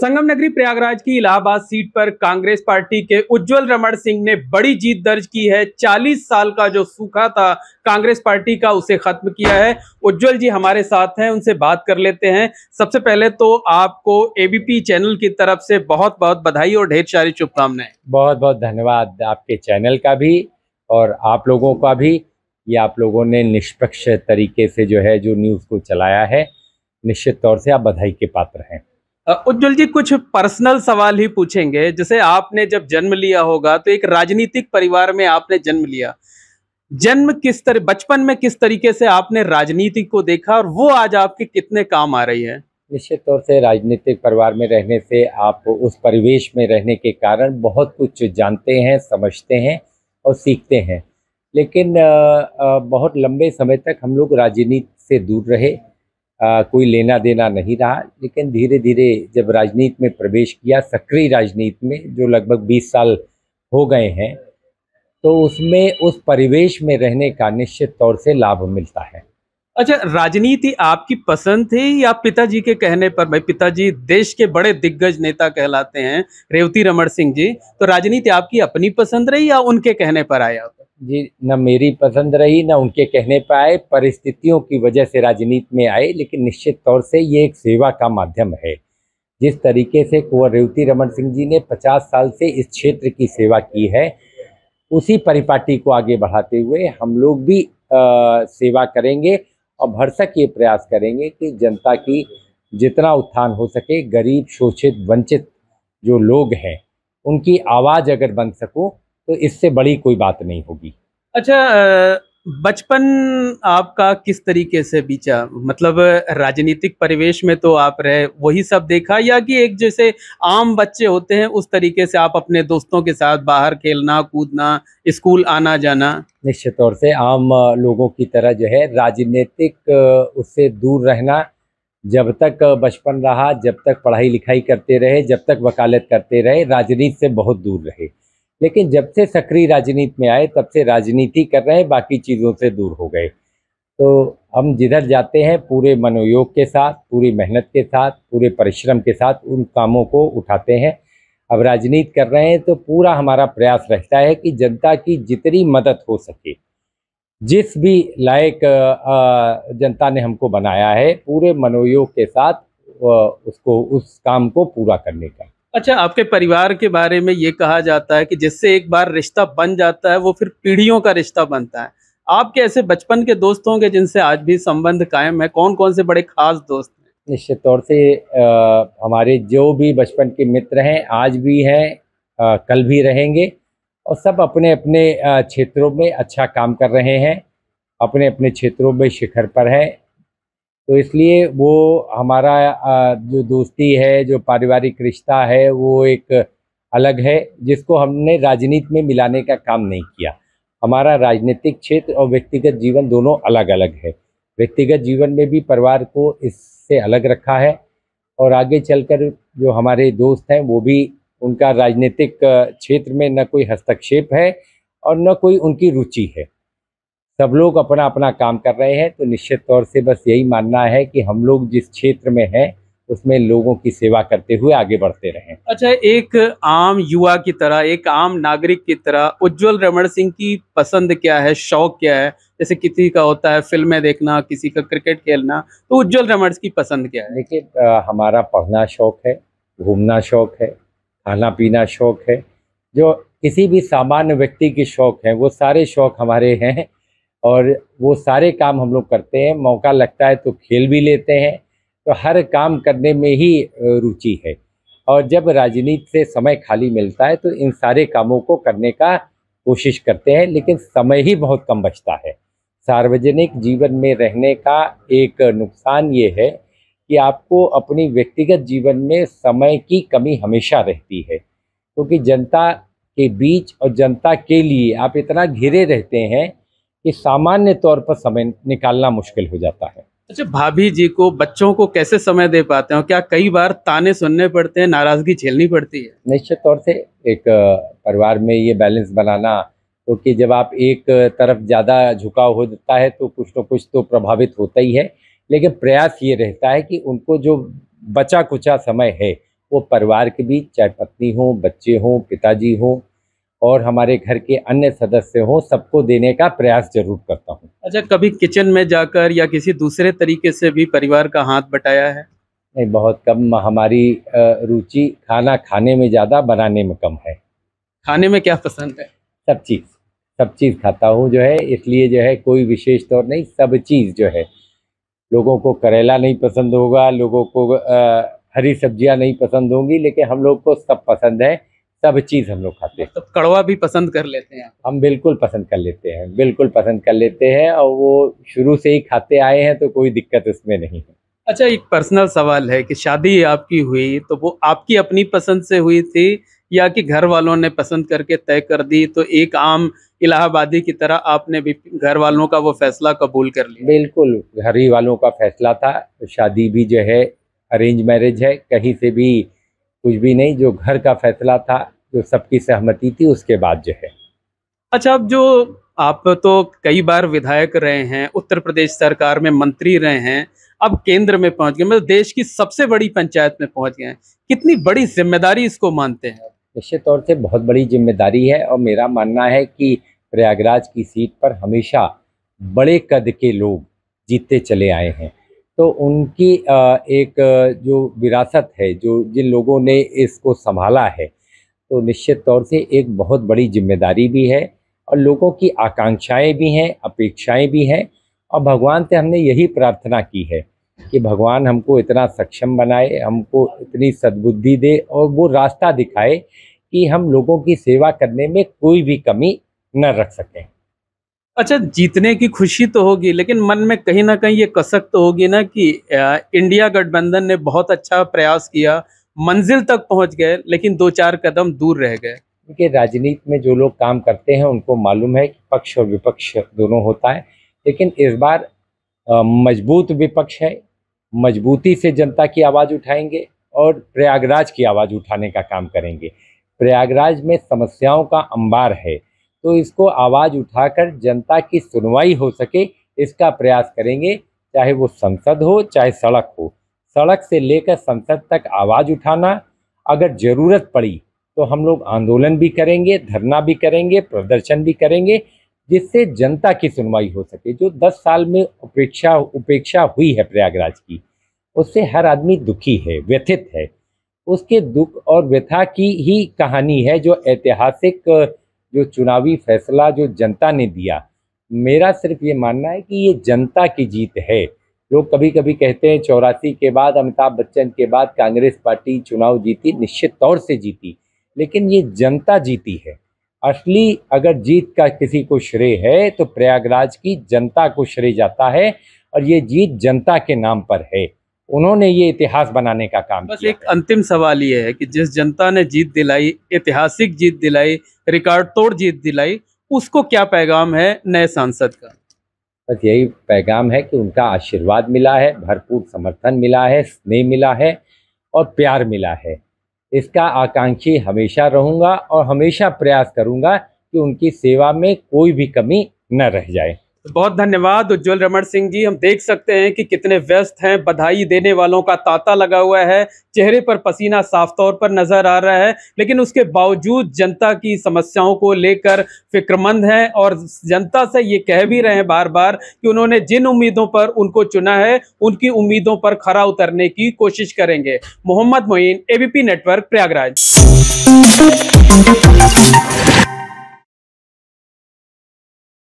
संगम नगरी प्रयागराज की इलाहाबाद सीट पर कांग्रेस पार्टी के उज्जवल रमण सिंह ने बड़ी जीत दर्ज की है 40 साल का जो सूखा था कांग्रेस पार्टी का उसे खत्म किया है उज्जवल जी हमारे साथ हैं उनसे बात कर लेते हैं सबसे पहले तो आपको एबीपी चैनल की तरफ से बहुत बहुत बधाई और ढेर सारी शुभकामनाएं बहुत बहुत धन्यवाद आपके चैनल का भी और आप लोगों का भी ये आप लोगों ने निष्पक्ष तरीके से जो है जो न्यूज़ को चलाया है निश्चित तौर से आप बधाई के पात्र हैं उज्जवल जी कुछ पर्सनल सवाल ही पूछेंगे जैसे आपने जब जन्म लिया होगा तो एक राजनीतिक परिवार में आपने जन्म लिया जन्म किस तरह बचपन में किस तरीके से आपने राजनीति को देखा और वो आज आपके कितने काम आ रही है निश्चित तौर से राजनीतिक परिवार में रहने से आप उस परिवेश में रहने के कारण बहुत कुछ जानते हैं समझते हैं और सीखते हैं लेकिन बहुत लंबे समय तक हम लोग राजनीति से दूर रहे आ, कोई लेना देना नहीं रहा लेकिन धीरे धीरे जब राजनीति में प्रवेश किया सक्रिय राजनीति में जो लगभग 20 साल हो गए हैं तो उसमें उस परिवेश में रहने का निश्चित तौर से लाभ मिलता है अच्छा राजनीति आपकी पसंद थी या पिताजी के कहने पर भाई पिताजी देश के बड़े दिग्गज नेता कहलाते हैं रेवती रमण सिंह जी तो राजनीति आपकी अपनी पसंद रही या उनके कहने पर आया जी न मेरी पसंद रही न उनके कहने पर आए परिस्थितियों की वजह से राजनीति में आए लेकिन निश्चित तौर से ये एक सेवा का माध्यम है जिस तरीके से कुंवर रेवती रमन सिंह जी ने 50 साल से इस क्षेत्र की सेवा की है उसी परिपाटी को आगे बढ़ाते हुए हम लोग भी आ, सेवा करेंगे और भरसक ये प्रयास करेंगे कि जनता की जितना उत्थान हो सके गरीब शोषित वंचित जो लोग हैं उनकी आवाज़ अगर बन सको तो इससे बड़ी कोई बात नहीं होगी अच्छा बचपन आपका किस तरीके से बीचा मतलब राजनीतिक परिवेश में तो आप रहे वही सब देखा या कि एक जैसे आम बच्चे होते हैं उस तरीके से आप अपने दोस्तों के साथ बाहर खेलना कूदना स्कूल आना जाना निश्चित तौर से आम लोगों की तरह जो है राजनीतिक उससे दूर रहना जब तक बचपन रहा जब तक पढ़ाई लिखाई करते रहे जब तक वकालत करते रहे राजनीति से बहुत दूर रहे लेकिन जब से सक्रिय राजनीति में आए तब से राजनीति कर रहे हैं बाकी चीज़ों से दूर हो गए तो हम जिधर जाते हैं पूरे मनोयोग के साथ पूरी मेहनत के साथ पूरे परिश्रम के साथ उन कामों को उठाते हैं अब राजनीति कर रहे हैं तो पूरा हमारा प्रयास रहता है कि जनता की जितनी मदद हो सके जिस भी लायक जनता ने हमको बनाया है पूरे मनोयोग के साथ उसको उस काम को पूरा करने का अच्छा आपके परिवार के बारे में ये कहा जाता है कि जिससे एक बार रिश्ता बन जाता है वो फिर पीढ़ियों का रिश्ता बनता है आपके ऐसे बचपन के दोस्त होंगे जिनसे आज भी संबंध कायम है कौन कौन से बड़े खास दोस्त हैं निश्चित तौर से आ, हमारे जो भी बचपन के मित्र हैं आज भी हैं कल भी रहेंगे और सब अपने अपने क्षेत्रों में अच्छा काम कर रहे हैं अपने अपने क्षेत्रों में शिखर पर हैं तो इसलिए वो हमारा जो दोस्ती है जो पारिवारिक रिश्ता है वो एक अलग है जिसको हमने राजनीति में मिलाने का काम नहीं किया हमारा राजनीतिक क्षेत्र और व्यक्तिगत जीवन दोनों अलग अलग है व्यक्तिगत जीवन में भी परिवार को इससे अलग रखा है और आगे चलकर जो हमारे दोस्त हैं वो भी उनका राजनीतिक क्षेत्र में न कोई हस्तक्षेप है और न कोई उनकी रुचि है सब लोग अपना अपना काम कर रहे हैं तो निश्चित तौर से बस यही मानना है कि हम लोग जिस क्षेत्र में हैं उसमें लोगों की सेवा करते हुए आगे बढ़ते रहें अच्छा एक आम युवा की तरह एक आम नागरिक की तरह उज्जवल रमण सिंह की पसंद क्या है शौक क्या है जैसे किसी का होता है फिल्में देखना किसी का क्रिकेट खेलना तो उज्जवल रमण की पसंद क्या है देखिए हमारा पढ़ना शौक है घूमना शौक है खाना पीना शौक है जो किसी भी सामान्य व्यक्ति के शौक है वो सारे शौक हमारे हैं और वो सारे काम हम लोग करते हैं मौका लगता है तो खेल भी लेते हैं तो हर काम करने में ही रुचि है और जब राजनीति से समय खाली मिलता है तो इन सारे कामों को करने का कोशिश करते हैं लेकिन समय ही बहुत कम बचता है सार्वजनिक जीवन में रहने का एक नुकसान ये है कि आपको अपनी व्यक्तिगत जीवन में समय की कमी हमेशा रहती है क्योंकि जनता के बीच और जनता के लिए आप इतना घिरे रहते हैं कि सामान्य तौर पर समय निकालना मुश्किल हो जाता है अच्छा भाभी जी को बच्चों को कैसे समय दे पाते हैं क्या कई बार ताने सुनने पड़ते हैं नाराजगी झेलनी पड़ती है निश्चित तौर से एक परिवार में ये बैलेंस बनाना क्योंकि तो जब आप एक तरफ ज़्यादा झुकाव हो जाता है तो कुछ न कुछ तो प्रभावित होता ही है लेकिन प्रयास ये रहता है कि उनको जो बचा कुचा समय है वो परिवार के बीच चाहे पत्नी हो बच्चे हों पिताजी हों और हमारे घर के अन्य सदस्य हों सबको देने का प्रयास जरूर करता हूँ अच्छा कभी किचन में जाकर या किसी दूसरे तरीके से भी परिवार का हाथ बटाया है नहीं बहुत कम हमारी रुचि खाना खाने में ज़्यादा बनाने में कम है खाने में क्या पसंद है सब चीज़ सब चीज़ खाता हूँ जो है इसलिए जो है कोई विशेष तौर नहीं सब चीज़ जो है लोगों को करेला नहीं पसंद होगा लोगों को आ, हरी सब्जियां नहीं पसंद होंगी लेकिन हम लोग को सब पसंद है सब चीज़ हम लोग खाते हैं तो कड़वा भी पसंद कर लेते हैं हम बिल्कुल पसंद कर लेते हैं बिल्कुल पसंद कर लेते हैं और वो शुरू से ही खाते आए हैं तो कोई दिक्कत उसमें नहीं है अच्छा एक पर्सनल सवाल है कि शादी आपकी हुई तो वो आपकी अपनी पसंद से हुई थी या कि घर वालों ने पसंद करके तय कर दी तो एक आम इलाहाबादी की तरह आपने भी घर वालों का वो फैसला कबूल कर लिया बिल्कुल घर ही वालों का फैसला था शादी भी जो है अरेंज मैरिज है कहीं से भी कुछ भी नहीं जो घर का फैसला था जो सबकी सहमति थी उसके बाद जो है अच्छा अब जो आप तो कई बार विधायक रहे हैं उत्तर प्रदेश सरकार में मंत्री रहे हैं अब केंद्र में पहुंच गए मतलब देश की सबसे बड़ी पंचायत में पहुंच गए हैं कितनी बड़ी जिम्मेदारी इसको मानते हैं निश्चित तौर से बहुत बड़ी जिम्मेदारी है और मेरा मानना है कि प्रयागराज की सीट पर हमेशा बड़े कद के लोग जीतते चले आए हैं तो उनकी एक जो विरासत है जो जिन लोगों ने इसको संभाला है तो निश्चित तौर से एक बहुत बड़ी जिम्मेदारी भी है और लोगों की आकांक्षाएं भी हैं अपेक्षाएं भी हैं और भगवान से हमने यही प्रार्थना की है कि भगवान हमको इतना सक्षम बनाए हमको इतनी सद्बुद्धि दे और वो रास्ता दिखाए कि हम लोगों की सेवा करने में कोई भी कमी न रख सकें अच्छा जीतने की खुशी तो होगी लेकिन मन में कहीं ना कहीं ये कसक तो होगी ना कि इंडिया गठबंधन ने बहुत अच्छा प्रयास किया मंजिल तक पहुंच गए लेकिन दो चार कदम दूर रह गए देखिए राजनीति में जो लोग काम करते हैं उनको मालूम है कि पक्ष और विपक्ष दोनों होता है लेकिन इस बार मजबूत विपक्ष है मजबूती से जनता की आवाज़ उठाएंगे और प्रयागराज की आवाज़ उठाने का काम करेंगे प्रयागराज में समस्याओं का अंबार है तो इसको आवाज़ उठाकर जनता की सुनवाई हो सके इसका प्रयास करेंगे चाहे वो संसद हो चाहे सड़क हो सड़क से लेकर संसद तक आवाज़ उठाना अगर ज़रूरत पड़ी तो हम लोग आंदोलन भी करेंगे धरना भी करेंगे प्रदर्शन भी करेंगे जिससे जनता की सुनवाई हो सके जो 10 साल में उपेक्षा उपेक्षा हुई है प्रयागराज की उससे हर आदमी दुखी है व्यथित है उसके दुख और व्यथा की ही कहानी है जो ऐतिहासिक जो चुनावी फैसला जो जनता ने दिया मेरा सिर्फ ये मानना है कि ये जनता की जीत है लोग कभी कभी कहते हैं चौरासी के बाद अमिताभ बच्चन के बाद कांग्रेस पार्टी चुनाव जीती निश्चित तौर से जीती लेकिन ये जनता जीती है असली अगर जीत का किसी को श्रेय है तो प्रयागराज की जनता को श्रेय जाता है और ये जीत जनता के नाम पर है उन्होंने ये इतिहास बनाने का काम बस एक अंतिम सवाल ये है कि जिस जनता ने जीत दिलाई ऐतिहासिक जीत दिलाई रिकॉर्ड तोड़ जीत दिलाई उसको क्या पैगाम है नए सांसद का बस यही पैगाम है कि उनका आशीर्वाद मिला है भरपूर समर्थन मिला है स्नेह मिला है और प्यार मिला है इसका आकांक्षी हमेशा रहूँगा और हमेशा प्रयास करूँगा कि उनकी सेवा में कोई भी कमी न रह जाए बहुत धन्यवाद उज्जवल रमण सिंह जी हम देख सकते हैं कि कितने व्यस्त हैं बधाई देने वालों का तांता लगा हुआ है चेहरे पर पसीना साफ तौर पर नजर आ रहा है लेकिन उसके बावजूद जनता की समस्याओं को लेकर फिक्रमंद हैं और जनता से ये कह भी रहे हैं बार बार कि उन्होंने जिन उम्मीदों पर उनको चुना है उनकी उम्मीदों पर खरा उतरने की कोशिश करेंगे मोहम्मद मोइन एबीपी नेटवर्क प्रयागराज